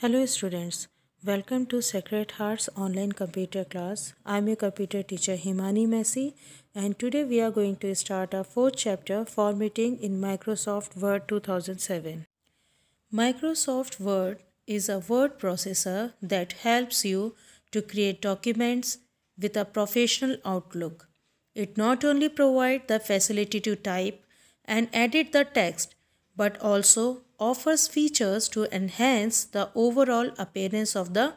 Hello students, welcome to Sacred Hearts online computer class. I am your computer teacher Himani Messi and today we are going to start our fourth chapter formatting in Microsoft Word 2007. Microsoft Word is a word processor that helps you to create documents with a professional outlook. It not only provides the facility to type and edit the text but also offers features to enhance the overall appearance of the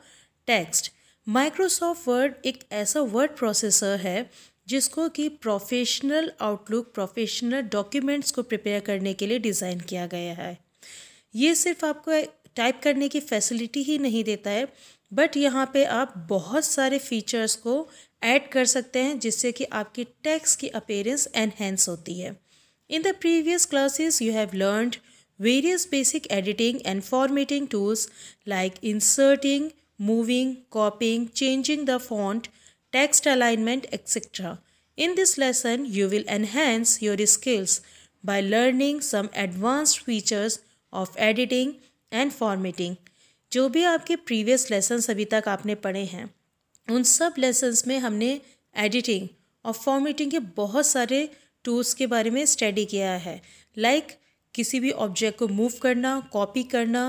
text. Microsoft Word एक ऐसा word processor है जिसको कि professional outlook professional documents को prepare करने के लिए design किया गया है ये सिर्फ आपको टाइप करने की फैसिलिटी ही नहीं देता है बट यहाँ पे आप बहुत सारे फीचर्स को ऐड कर सकते हैं जिससे कि आपकी टेक्स्ट की अपेयरेंस एनहेंस होती है In the previous classes, you have learned various basic editing and formatting tools like inserting, moving, copying, changing the font, text alignment, etc. In this lesson, you will enhance your skills by learning some advanced features of editing and formatting. जो भी आपके previous lessons अभी तक आपने पढ़े हैं उन सब लेसन्स में हमने एडिटिंग और फॉर्मेटिंग के बहुत सारे टूल्स के बारे में स्टडी किया है लाइक like, किसी भी ऑब्जेक्ट को मूव करना कॉपी करना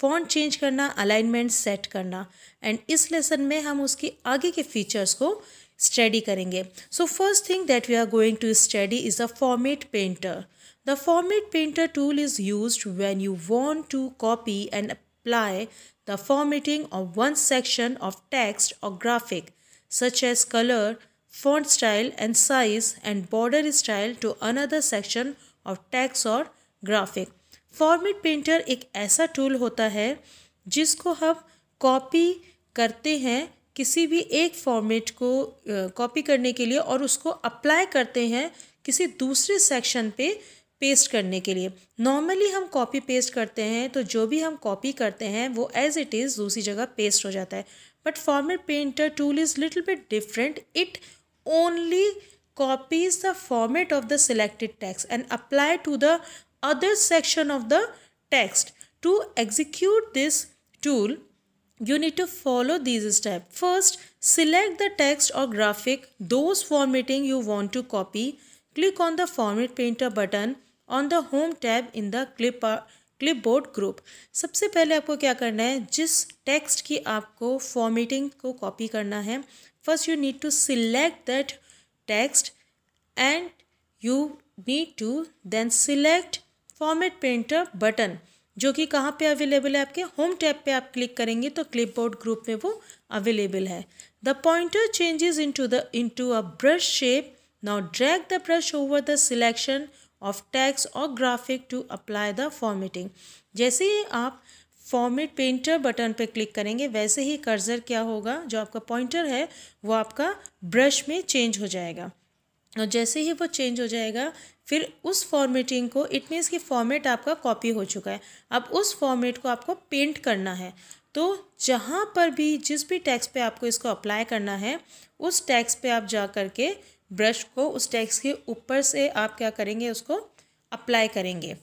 फॉन्ट चेंज करना अलाइनमेंट सेट करना एंड इस लेसन में हम उसके आगे के फीचर्स को स्टडी करेंगे so first thing that we are going to study is a format painter the format painter tool is use when you want to copy and apply the formatting of one section of text और graphic such as colour font style and size and border style to another section of text or graphic. Format painter एक ऐसा tool होता है जिसको हम copy करते हैं किसी भी एक फॉर्मेट को कॉपी करने के लिए और उसको अप्लाई करते हैं किसी दूसरे सेक्शन पे पेस्ट करने के लिए नॉर्मली हम कॉपी पेस्ट करते हैं तो जो भी हम कॉपी करते हैं वो एज इट इज़ दूसरी जगह पेस्ट हो जाता है but format painter tool is little bit different it only copies the format of the selected text and apply to the other section of the text. To execute this tool, you need to follow these steps. First, select the text or graphic, those formatting you want to copy. Click on the Format Painter button on the Home tab in the clipper clipboard group सबसे पहले आपको क्या करना है जिस text की आपको formatting को कॉपी करना है first you need to select that text and you need to then select format painter button जो कि कहाँ पे अवेलेबल है आपके होम टैब पे आप क्लिक करेंगे तो क्लिपबोर्ड ग्रुप में वो अवेलेबल है the pointer changes into the into a brush shape now drag the brush over the selection of text और graphic to apply the formatting जैसे ही आप फॉर्मेट पेंटर बटन पर क्लिक करेंगे वैसे ही कर्जर क्या होगा जो आपका पॉइंटर है वो आपका ब्रश में चेंज हो जाएगा और जैसे ही वो चेंज हो जाएगा फिर उस फॉर्मेटिंग को इट मीन्स कि फॉर्मेट आपका कॉपी हो चुका है अब उस फॉर्मेट को आपको पेंट करना है तो जहाँ पर भी जिस भी टैक्स पे आपको इसको अप्लाई करना है उस टैक्स पे आप जा कर के ब्रश को उस टेक्स्ट के ऊपर से आप क्या करेंगे उसको अप्लाई करेंगे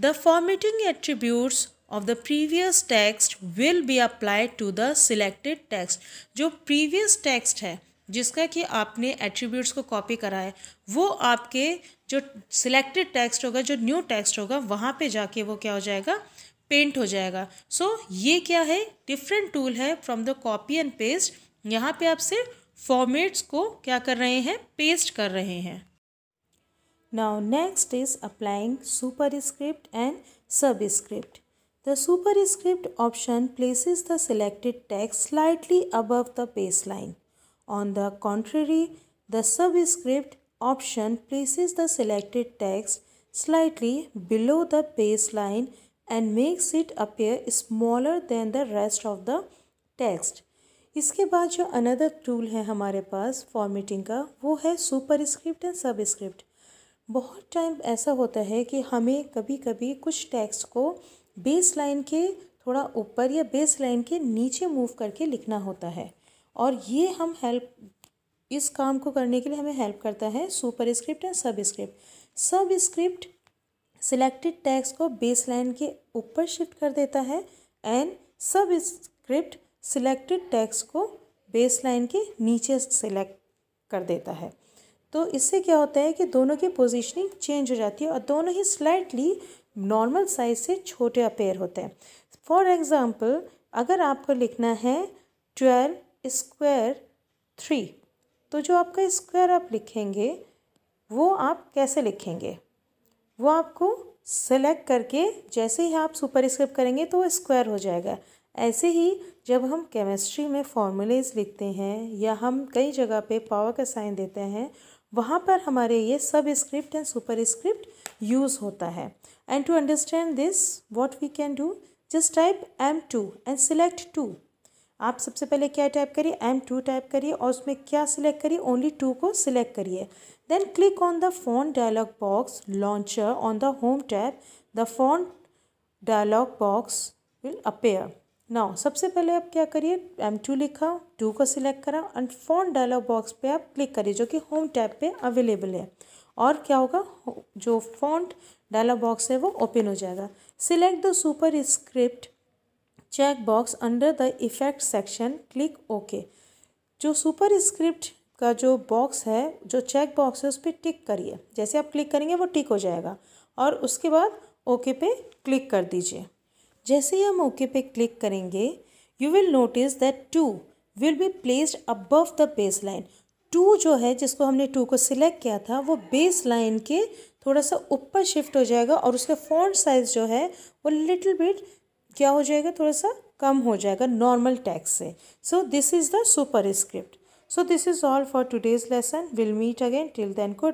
the formatting attributes of the previous text will be apply to the selected text जो प्रीवियस टेक्स्ट है जिसका कि आपने एट्रीब्यूट्स को कॉपी करा है वो आपके जो सिलेक्टेड टेक्स्ट होगा जो न्यू टेक्स्ट होगा वहाँ पे जाके वो क्या हो जाएगा पेंट हो जाएगा सो so, ये क्या है डिफरेंट टूल है from the copy and paste यहाँ पे आप सिर्फ फॉर्मेट्स को क्या कर रहे हैं पेस्ट कर रहे हैं now next is applying superscript and subscript the superscript option places the selected text slightly above the baseline on the contrary the subscript option places the selected text slightly below the baseline and makes it appear smaller than the rest of the text इसके बाद जो another tool है हमारे पास formatting का वो है superscript and subscript बहुत time ऐसा होता है कि हमें कभी कभी कुछ टेक्स्ट को बेस लाइन के थोड़ा ऊपर या बेस लाइन के नीचे मूव करके लिखना होता है और ये हम हेल्प इस काम को करने के लिए हमें हेल्प करता है superscript and subscript subscript selected text को बेस लाइन के ऊपर शिफ्ट कर देता है and subscript selected text को बेस लाइन के नीचे सेलेक्ट कर देता है तो इससे क्या होता है कि दोनों की पोजीशनिंग चेंज हो जाती है और दोनों ही स्लाइटली नॉर्मल साइज से छोटे अपेयर होते हैं फॉर एग्ज़ाम्पल अगर आपको लिखना है ट्वेल्व स्क्वायर थ्री तो जो आपका स्क्वायर आप लिखेंगे वो आप कैसे लिखेंगे वो आपको सेलेक्ट करके जैसे ही आप सुपर स्क्रिप्ट करेंगे तो वो स्क्वायर हो जाएगा ऐसे ही जब हम केमिस्ट्री में फॉर्मूलेज लिखते हैं या हम कई जगह पे पावर का साइन देते हैं वहाँ पर हमारे ये subscript and superscript use होता है and to understand this what we can do just type M two and select two आप सबसे पहले क्या टाइप करिए एम टू टाइप करिए और उसमें क्या सिलेक्ट करिए ओनली टू को सिलेक्ट करिए then click on the font dialog box launcher on the home tab the font dialog box will appear now सबसे पहले आप क्या करिए एम टू लिखा टू को सिलेक्ट करा एंड फॉन्ट डायलॉग बॉक्स पे आप क्लिक करिए जो कि होम टैब पे अवेलेबल है और क्या होगा जो फॉन्ट डायलॉग बॉक्स है वो ओपन हो जाएगा select the superscript check box under the effect section click okay जो सुपर स्क्रिप्ट का जो बॉक्स है जो चेक बॉक्स है उस पर टिक करिए जैसे आप क्लिक करेंगे वो टिक हो जाएगा और उसके बाद ओके पे क्लिक कर दीजिए जैसे ही हम ओके पे क्लिक करेंगे you will notice that two will be placed above the baseline two जो है जिसको हमने टू को सिलेक्ट किया था वो बेस लाइन के थोड़ा सा ऊपर शिफ्ट हो जाएगा और उसके फॉन्ट साइज़ जो है वो लिटिल बिट क्या हो जाएगा थोड़ा सा कम हो जाएगा नॉर्मल टैक्स से so this is the superscript so this is all for today's lesson will meet again till then good